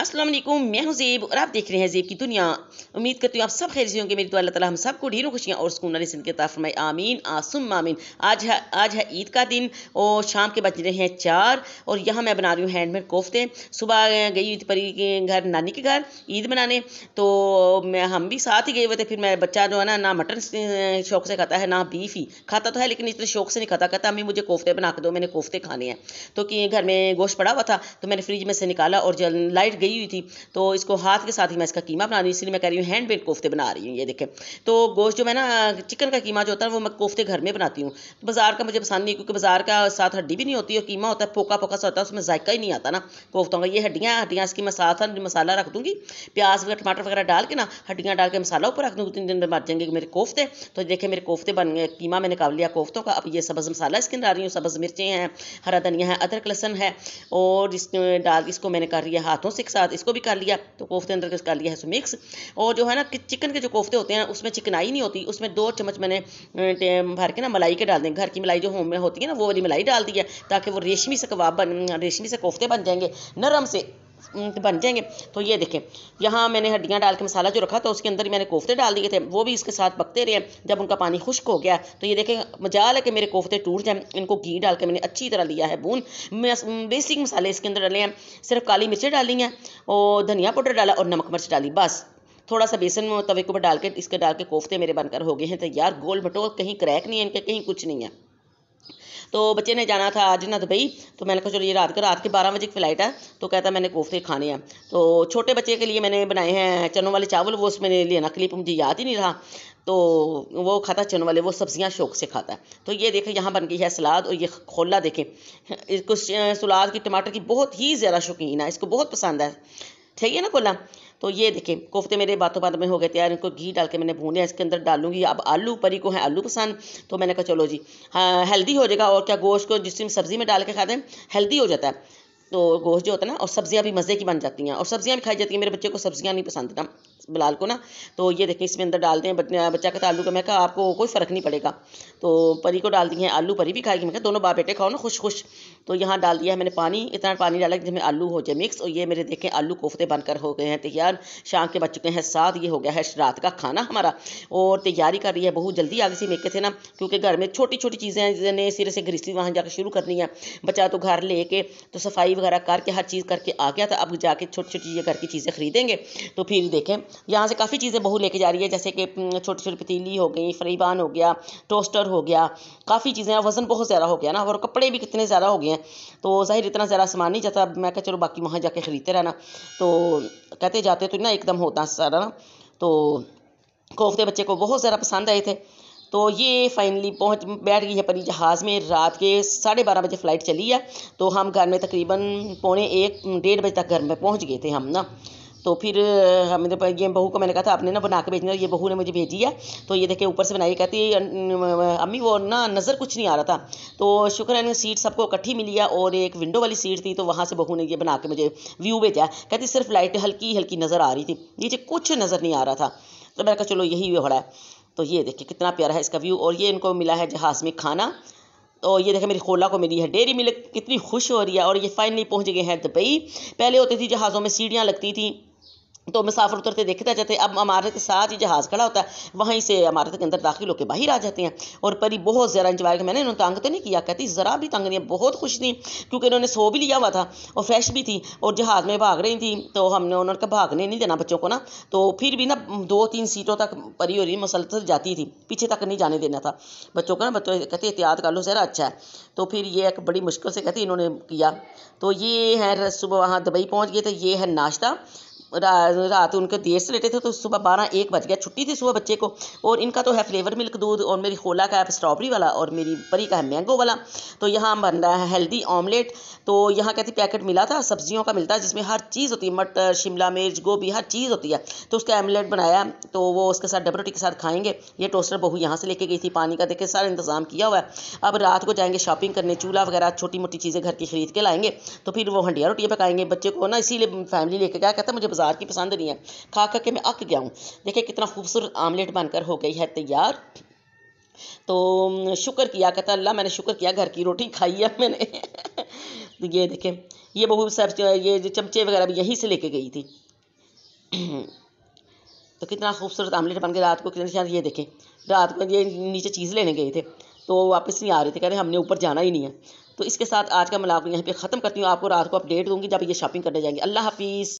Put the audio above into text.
السلام علیکم میں ہوں زیب اور آپ دیکھ رہے ہیں زیب کی دنیا امید کرتی ہوں آپ سب سے ہوں گے میری تو اللہ تعالیٰ ہم سب کو ڈھیروں خوشیاں اور سکون علی سندھ کے طرف فرمائے آمین آسم آمین آج ہے آج ہے عید کا دن اور شام کے بج رہے ہیں چار اور یہاں میں بنا رہی ہوں ہینڈ میڈ کوفتے صبح گئی پری کے گھر نانی کے گھر عید بنانے تو میں ہم بھی ساتھ ہی گئے ہوئے تھے پھر میں بچہ جو ہے نا نہ مٹن شوق سے کھاتا ہے نہ بیف ہی کھاتا تو ہے لیکن اتنے شوق سے نہیں کھاتا کہتا امی مجھے کوفتے بنا کے دو میں نے کوفتے کھانے ہیں تو کہ گھر میں گوشت پڑا ہوا تھا تو میں نے فریج میں سے نکالا اور جلد لائٹ گئی گئی ہوئی تھی تو اس کو ہاتھ کے ساتھ ہی میں اس کا قیمہ بنا رہی ہوں اس لیے میں کہہ رہی ہوں ہینڈ میڈ کوفتے بنا رہی ہوں یہ دیکھیں تو گوشت جو میں نا چکن کا قیمہ جو ہوتا ہے وہ میں کوفتے گھر میں بناتی ہوں بازار کا مجھے پسند نہیں کیونکہ بازار کا ساتھ ہڈی بھی نہیں ہوتی اور قیمہ ہوتا ہے پھوکا پھوکا سا ہوتا ہے اس میں ذائقہ ہی نہیں آتا نا کوفتوں کا یہ ہڈیاں ہڈیاں اس کی میں ساتھ مسالہ رکھ دوں گی پیاز وغیرہ ٹماٹر وغیرہ ڈال کے نا ہڈیاں ڈال کے مسالہ اوپر رکھ دوں گی تین دن میں مر جائیں گے میرے کوفتے تو دیکھیں میرے کوفتے بن گئے قیمہ میں نکال لیا کوفتوں کا اب یہ سبز مسالہ اس کے اندر آ رہی ہوں سبز مرچیں ہیں ہرا دھنیا ہے ادرک لہسن ہے اور اس ڈال اس کو میں نے کر رہی ہے ہاتھوں سے ایک ساتھ ساتھ اس کو بھی کر لیا تو کوفتے اندر کر لیا ہے سو مکس اور جو ہے نا چکن کے جو کوفتے ہوتے ہیں اس میں چکنائی نہیں ہوتی اس میں دو چمچ میں نے کے نا ملائی کے ڈال دیں گھر کی ملائی جو ہوم میں ہوتی ہے نا والی ملائی ڈال دی ہے تاکہ وہ ریشمی سے کباب ریشمی سے کوفتے بن جائیں گے نرم سے بن جائیں گے تو یہ دیکھیں یہاں میں نے ہڈیاں ڈال کے مسالہ جو رکھا تھا اس کے اندر میں نے کوفتے ڈال دیے تھے وہ بھی اس کے ساتھ پکتے رہے جب ان کا پانی خشک ہو گیا تو یہ دیکھیں مجال ہے کہ میرے کوفتے ٹوٹ جائیں ان کو گھی ڈال کے میں نے اچھی طرح لیا ہے بون بیسک مسالے اس کے اندر ڈالے ہیں صرف کالی مرچیں ڈالی ہیں اور دھنیا پاؤڈر ڈالا اور نمک مرچ ڈالی بس تھوڑا سا بیسن توے کے اوپر ڈال کے اس کے ڈال کے کوفتے میرے بن کر ہو گئے ہیں تو یار گول بھٹو کہیں کریک نہیں ہے ان کے کہیں کچھ نہیں ہے تو بچے نے جانا تھا آج نا دبئی تو میں نے کہا چلو یہ رات کا رات کے بارہ بجے فلائٹ ہے تو کہتا میں نے کوفتے کھانے ہیں تو چھوٹے بچے کے لیے میں نے بنائے ہیں چنوں والے چاول وہ اس میں نے لینا کلی تو مجھے یاد ہی نہیں رہا تو وہ کھاتا چنوں والے وہ سبزیاں شوق سے کھاتا ہے تو یہ دیکھیں یہاں بن گئی ہے سلاد اور یہ کھولا دیکھیں اس کو سلاد کی ٹماٹر کی بہت ہی زیادہ شوقین ہے اس کو بہت پسند ہے چاہیے نا کولا تو یہ دیکھیں کوفتے میرے باتوں بات میں ہو گئے تیار ان کو گھی ڈال کے میں نے بھونے اس کے اندر ڈالوں گی اب آلو پری کو ہیں آلو پسند تو میں نے کہا چلو جی ہیلدی ہاں، ہو جائے گا اور کیا گوشت کو جس سبزی میں ڈال کے کھا دیں ہیلدی ہو جاتا ہے تو گوشت جو ہوتا ہے نا اور سبزیاں بھی مزے کی بن جاتی ہیں اور سبزیاں بھی کھائی جاتی ہیں میرے بچے کو سبزیاں نہیں پسند نا بلال کو نا تو یہ دیکھیں اس میں اندر ڈال دیں بچہ کا آلو کا میں کہا آپ کو کوئی فرق نہیں پڑے گا تو پری کو ڈال دی ہیں آلو پری بھی کھائے گی میں کہا دونوں با بیٹے کھاؤ نا خوش خوش تو یہاں ڈال دیا ہے میں نے پانی اتنا پانی ڈالا کہ جس میں آلو ہو جائے مکس اور یہ میرے دیکھیں آلو کوفتے بن کر ہو گئے ہیں تیار شام کے بچ چکے ہیں ساتھ یہ ہو گیا ہے رات کا کھانا ہمارا اور تیاری کر رہی ہے بہت جلدی آگے سے میکے تھے نا کیونکہ گھر میں چھوٹی چھوٹی چیزیں ہیں جنہیں سرے سے گھریسلی وہاں جا کر شروع کرنی ہے بچہ تو گھر لے کے تو صفائی وغیرہ کر کے ہر چیز کر کے آ گیا تھا اب جا کے چھوٹی چھوٹی چیزیں گھر کی چیزیں خریدیں گے تو پھر دیکھیں یہاں سے کافی چیزیں بہو لے کے جا رہی ہے جیسے کہ چھوٹی چھوٹی پتیلی ہو گئی فریبان ہو گیا ٹوسٹر ہو گیا کافی چیزیں وزن بہت زیادہ ہو گیا نا اور کپڑے بھی کتنے زیادہ ہو گئے ہیں تو ظاہر اتنا زیادہ سامان نہیں جاتا میں کہا چلو باقی وہاں جا کے خریدتے رہنا تو کہتے جاتے تو نا ایک دم ہوتا سارا نا تو کوفتے بچے کو بہت زیادہ پسند آئے تھے تو یہ فائنلی پہنچ بیٹھ گئی ہے پری جہاز میں رات کے ساڑھے بارہ بجے فلائٹ چلی ہے تو ہم گھر میں تقریباً پونے ایک ڈیڑھ بجے تک گھر میں پہنچ گئے تھے ہم نا تو پھر ہم نے یہ بہو کو میں نے کہا تھا نے نا بنا کے بھیجنا یہ بہو نے مجھے بھیجی ہے تو یہ دیکھے اوپر سے بنائی ہے کہتی امی وہ نظر کچھ نہیں آ رہا تھا تو شکر ہے سیٹ سب کو اکٹھی ملی ہے اور ایک ونڈو والی سیٹ تھی تو وہاں سے بہو نے یہ بنا کے مجھے ویو ہے کہتی صرف لائٹ ہلکی ہلکی نظر آ رہی تھی یہ کچھ نظر نہیں آ رہا تھا تو میں نے کہا چلو یہی وہ ہو رہا ہے تو یہ دیکھیں کتنا پیارا ہے اس کا ویو اور یہ ان کو ملا ہے جہاز میں کھانا تو یہ دیکھیں میری خولا کو ملی ہے ڈیری ملک کتنی خوش ہو رہی ہے اور یہ فائنلی پہنچ گئے ہیں دبئی پہلے ہوتی تھی جہازوں میں سیڑھیاں لگتی تھیں تو مسافر اترتے دیکھتے چتے اب عمارت کے ساتھ ہی جہاز کھڑا ہوتا ہے وہیں سے عمارت کے اندر داخل ہو کے باہر آ جاتے ہیں اور پری بہت زیادہ انجوائے میں نے انہوں نے تنگ تو نہیں کیا کہتی ذرا بھی تنگ نہیں بہت خوش تھیں کیونکہ انہوں نے سو بھی لیا ہوا تھا اور فریش بھی تھی اور جہاز میں بھاگ رہی تھیں تو ہم نے انہوں نے بھاگنے نہیں دینا بچوں کو نا تو پھر بھی نا دو تین سیٹوں تک پری ہو رہی مسلسل جاتی تھی پیچھے تک نہیں جانے دینا تھا بچوں کو نا بچوں کہتے احتیاط کر لو ذرا اچھا ہے تو پھر یہ ایک بڑی مشکل سے کہتی انہوں نے کیا تو یہ ہے صبح وہاں دبئی پہنچ گئے تو یہ ہے ناشتہ رات ان کے دیر سے لیٹے تھے تو صبح بارہ ایک بج گیا چھٹی تھی صبح بچے کو اور ان کا تو ہے فلیور ملک دودھ اور میری خولہ کا ہے اسٹرابری والا اور میری پری کا ہے مینگو والا تو یہاں بن رہا ہے ہیلدی آملیٹ تو یہاں کہتی پیکٹ ملا تھا سبزیوں کا ملتا ہے جس میں ہر چیز ہوتی ہے مٹر شملہ مرچ گوبھی ہر چیز ہوتی ہے تو اس کا آملیٹ بنایا تو وہ اس کے ساتھ ڈبل روٹی کے ساتھ کھائیں گے یہ ٹوسٹر بہو یہاں سے لے کے گئی تھی پانی کا دیکھے سارا انتظام کیا ہوا ہے اب رات کو جائیں گے شاپنگ کرنے چولہا وغیرہ چھوٹی موٹی چیزیں گھر کی خرید کے لائیں گے تو پھر وہ ہنڈیا روٹی پکائیں گے بچے کو نا اسی لیے فیملی لے کے کیا کہتا ہے مجھے بازار کی پسند نہیں ہے کھا کھا کے میں اک گیا ہوں دیکھیں کتنا خوبصورت آملیٹ بن کر ہو گئی ہے تیار تو شکر کیا کہتا اللہ میں نے شکر کیا گھر کی روٹی کھائی ہے میں نے یہ دیکھیں یہ بہو سب یہ چمچے وغیرہ بھی یہی سے لے کے گئی تھی تو کتنا خوبصورت آملیٹ بن کے رات کو کتنا یہ دیکھیں رات کو یہ نیچے چیز لینے گئے تھے تو واپس نہیں آ رہے تھے کہہ رہے ہم نے اوپر جانا ہی نہیں ہے تو اس کے ساتھ آج کا ملاقہ یہاں پہ ختم کرتی ہوں آپ کو رات کو اپڈیٹ دوں گی جب یہ شاپنگ کرنے جائیں گے اللہ حافظ